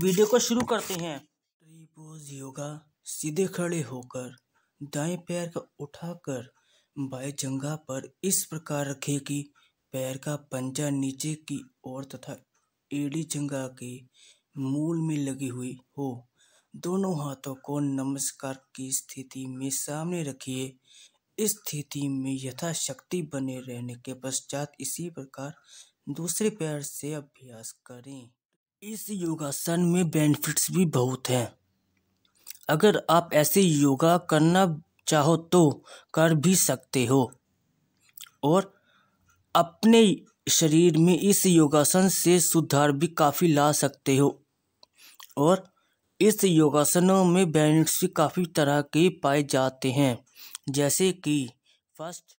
video को शुरू करते हैं पोज योगा सीधे खड़े होकर दाएं पैर का उठाकर बाएं जंगा पर इस प्रकार रखें कि पैर का पंजा नीचे की ओर तथा एड़ी जंगा के मूल में लगी हुई हो दोनों हाथों को नमस्कार की स्थिति में सामने रखिए इस स्थिति में यथाशक्ति बने रहने के पश्चात इसी प्रकार दूसरे पैर से अभ्यास करें इस योगासन में बेनिफिट्स भी बहुत हैं अगर आप ऐसे योगा करना चाहो तो कर भी सकते हो और अपने शरीर में इस योगासन से सुधार भी काफ़ी ला सकते हो और इस योगासनों में बेनिफिट्स भी काफ़ी तरह के पाए जाते हैं जैसे कि फर्स्ट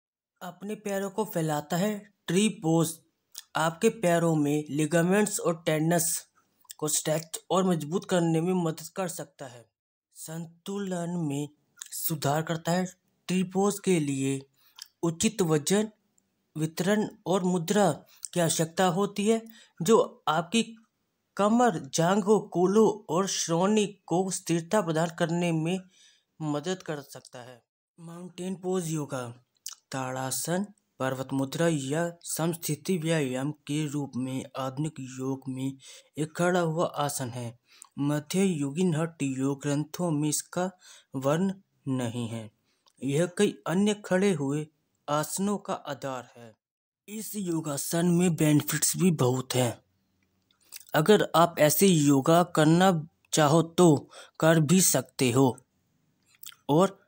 अपने पैरों को फैलाता है ट्री पोज आपके पैरों में लिगामेंट्स और टेंडनस को स्ट्रेच और मजबूत करने में मदद कर सकता है संतुलन में सुधार करता है ट्रिपोज के लिए उचित वजन वितरण और मुद्रा की आवश्यकता होती है जो आपकी कमर जांघों कोलो और श्रोणी को स्थिरता प्रदान करने में मदद कर सकता है माउंटेन पोज योगा ताड़ासन पर्वत मुद्रा या समस्थिति व्यायाम के रूप में आधुनिक योग में एक खड़ा हुआ आसन है मध्ययुगीन हट योग ग्रंथों में इसका वर्ण नहीं है यह कई अन्य खड़े हुए आसनों का आधार है इस योगासन में बेनिफिट्स भी बहुत हैं अगर आप ऐसे योगा करना चाहो तो कर भी सकते हो और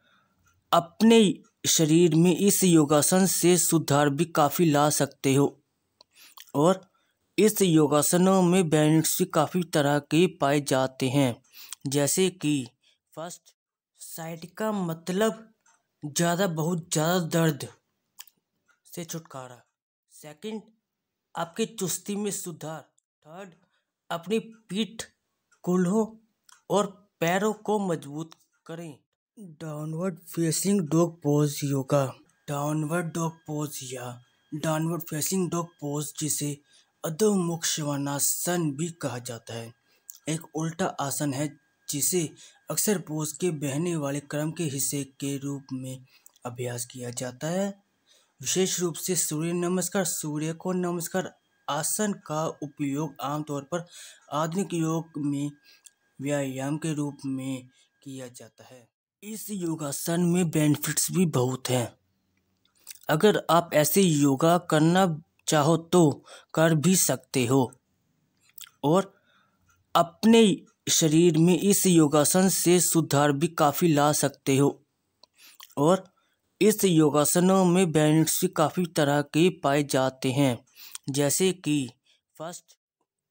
अपने शरीर में इस योगासन से सुधार भी काफ़ी ला सकते हो और इस योगासनों में बेनिफिट्स भी काफ़ी तरह के पाए जाते हैं जैसे कि फर्स्ट साइड का मतलब ज़्यादा बहुत ज़्यादा दर्द से छुटकारा सेकंड आपके चुस्ती में सुधार थर्ड अपनी पीठ कुल्हों और पैरों को मजबूत करें downward facing dog pose yoga downward dog pose या डाउनवर्ड फेसिंग डॉग पोज जिसे अधोमुख शवनासन भी कहा जाता है एक उल्टा आसन है जिसे अक्सर पोज के बहने वाले क्रम के हिस्से के रूप में अभ्यास किया जाता है विशेष रूप से सूर्य नमस्कार सूर्य को नमस्कार आसन का उपयोग आमतौर पर आधुनिक योग में व्यायाम के रूप में किया जाता है इस योगासन में बेनिफिट्स भी बहुत हैं अगर आप ऐसे योगा करना चाहो तो कर भी सकते हो और अपने शरीर में इस योगासन से सुधार भी काफ़ी ला सकते हो और इस योगासनों में बेनिफिट्स भी काफ़ी तरह के पाए जाते हैं जैसे कि फर्स्ट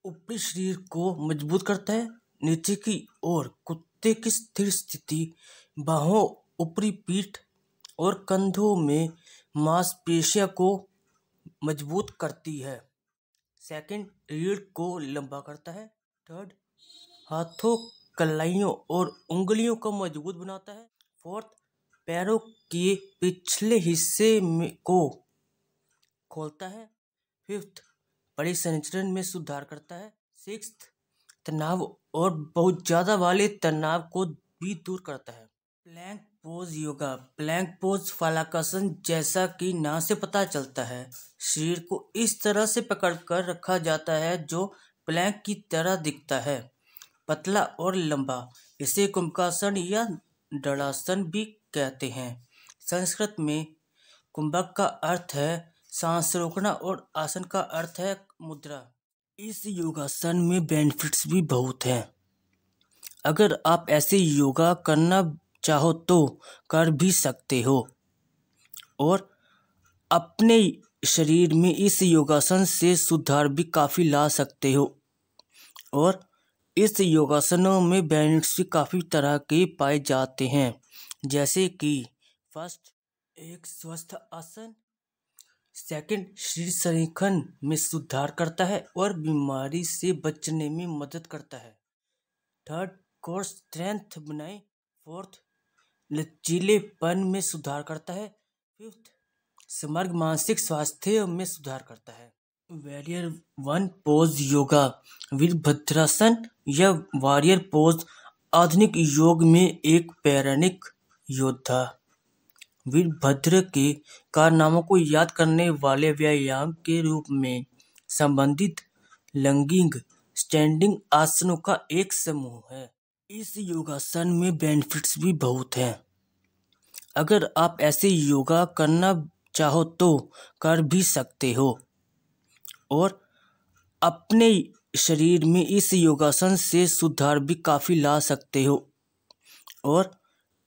ऊपरी शरीर को मजबूत करता है नीचे की ओर कुत्ते की स्थिर स्थिति बाहों ऊपरी पीठ और कंधों में मांसपेशियों को मजबूत करती है सेकंड रीढ़ को लंबा करता है थर्ड हाथों कलाइयों और उंगलियों को मजबूत बनाता है फोर्थ पैरों के पिछले हिस्से में को खोलता है फिफ्थ बड़े संचरण में सुधार करता है सिक्स्थ तनाव और बहुत ज़्यादा वाले तनाव को भी दूर करता है plank pose yoga plank pose फलाकसन जैसा कि नाम से पता चलता है शरीर को इस तरह से पकड़कर रखा जाता है जो प्लैंक की तरह दिखता है पतला और लंबा इसे कुंभकासन या डड़ासन भी कहते हैं संस्कृत में कुंभक का अर्थ है सांस रोकना और आसन का अर्थ है मुद्रा इस योगासन में बेनिफिट्स भी बहुत हैं अगर आप ऐसे योगा करना चाहो तो कर भी सकते हो और अपने शरीर में इस योगासन से सुधार भी काफ़ी ला सकते हो और इस योगासनों में बेनिट्स भी काफ़ी तरह के पाए जाते हैं जैसे कि फर्स्ट एक स्वस्थ आसन सेकंड शरीर संरेखन में सुधार करता है और बीमारी से बचने में मदद करता है थर्ड कोर स्ट्रेंथ बनाए फोर्थ लचीलेपन में सुधार करता है फिफ्थ समर्ग मानसिक स्वास्थ्य में सुधार करता है वॉरियर वन पोज योगा वीरभद्रासन या वॉरियर पोज आधुनिक योग में एक पैरानिक योद्धा वीरभद्र के कारनामों को याद करने वाले व्यायाम के रूप में संबंधित लंगिंग स्टैंडिंग आसनों का एक समूह है इस योगासन में बेनिफिट्स भी बहुत हैं अगर आप ऐसे योगा करना चाहो तो कर भी सकते हो और अपने शरीर में इस योगासन से सुधार भी काफ़ी ला सकते हो और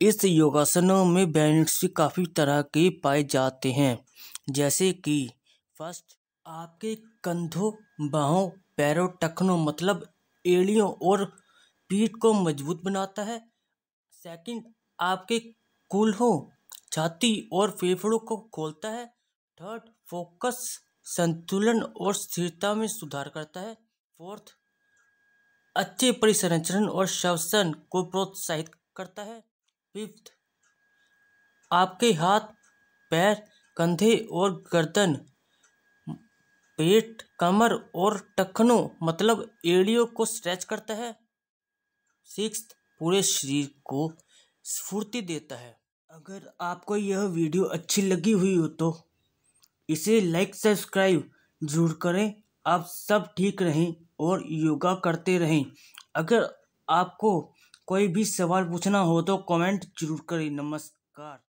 इस योगासनों में बेनिफिट्स भी काफ़ी तरह के पाए जाते हैं जैसे कि फर्स्ट आपके कंधों बाहों पैरों टखनों मतलब एड़ियों और पीठ को मजबूत बनाता है सेकंड आपके कूल्हों छाती और फेफड़ों को खोलता है थर्ड फोकस संतुलन और स्थिरता में सुधार करता है फोर्थ अच्छे परिसंरचरण और श्वसन को प्रोत्साहित करता है फिफ्थ आपके हाथ पैर कंधे और गर्दन पेट कमर और टखनों मतलब एड़ियों को स्ट्रेच करता है सिक्स पूरे शरीर को स्फूर्ति देता है अगर आपको यह वीडियो अच्छी लगी हुई हो तो इसे लाइक सब्सक्राइब जरूर करें आप सब ठीक रहें और योगा करते रहें अगर आपको कोई भी सवाल पूछना हो तो कमेंट जरूर करें नमस्कार